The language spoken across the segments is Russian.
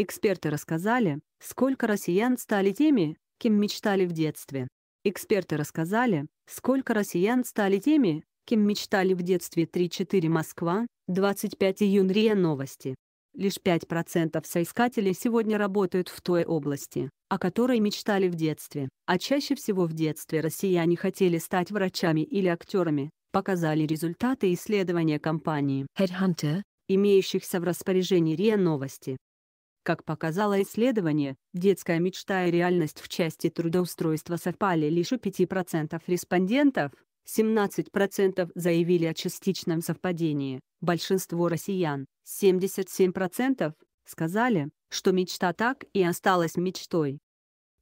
Эксперты рассказали, сколько россиян стали теми, кем мечтали в детстве. Эксперты рассказали, сколько россиян стали теми, кем мечтали в детстве 3-4 Москва, 25 июнь РИА Новости. Лишь 5% соискателей сегодня работают в той области, о которой мечтали в детстве, а чаще всего в детстве россияне хотели стать врачами или актерами, показали результаты исследования компании Headhunter, имеющихся в распоряжении РИА Новости. Как показало исследование, детская мечта и реальность в части трудоустройства совпали лишь у 5% респондентов, 17% заявили о частичном совпадении, большинство россиян, 77%, сказали, что мечта так и осталась мечтой.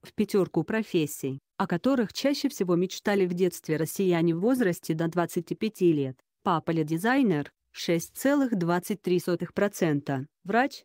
В пятерку профессий, о которых чаще всего мечтали в детстве россияне в возрасте до 25 лет, попали дизайнер, 6,23%, врач,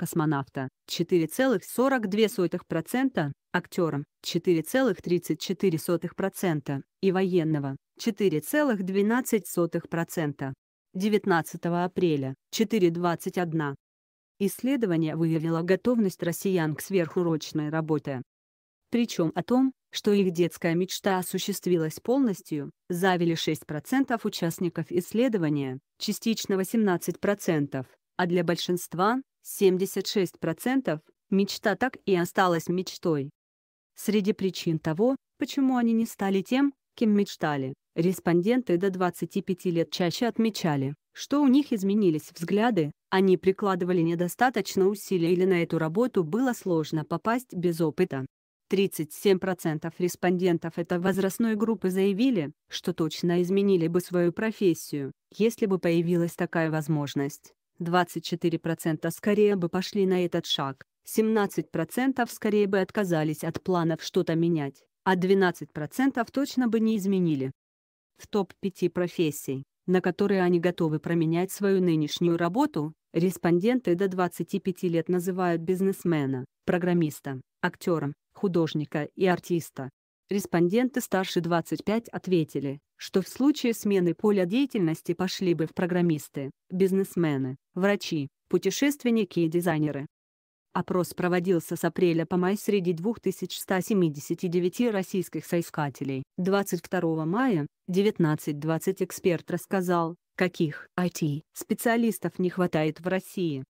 космонавта 4,42%, актера 4,34% и военного 4,12%. 19 апреля 4.21. Исследование выявило готовность россиян к сверхурочной работе. Причем о том, что их детская мечта осуществилась полностью, завели 6% участников исследования, частично 18%, а для большинства 76% мечта так и осталась мечтой. Среди причин того, почему они не стали тем, кем мечтали, респонденты до 25 лет чаще отмечали, что у них изменились взгляды, они прикладывали недостаточно усилий или на эту работу было сложно попасть без опыта. 37% респондентов этой возрастной группы заявили, что точно изменили бы свою профессию, если бы появилась такая возможность. 24% скорее бы пошли на этот шаг, 17% скорее бы отказались от планов что-то менять, а 12% точно бы не изменили. В топ-5 профессий, на которые они готовы променять свою нынешнюю работу, респонденты до 25 лет называют бизнесмена, программиста, актера, художника и артиста. Респонденты старше 25 ответили, что в случае смены поля деятельности пошли бы в программисты, бизнесмены, врачи, путешественники и дизайнеры. Опрос проводился с апреля по май среди 2179 российских соискателей. 22 мая 19:20 эксперт рассказал, каких IT-специалистов не хватает в России.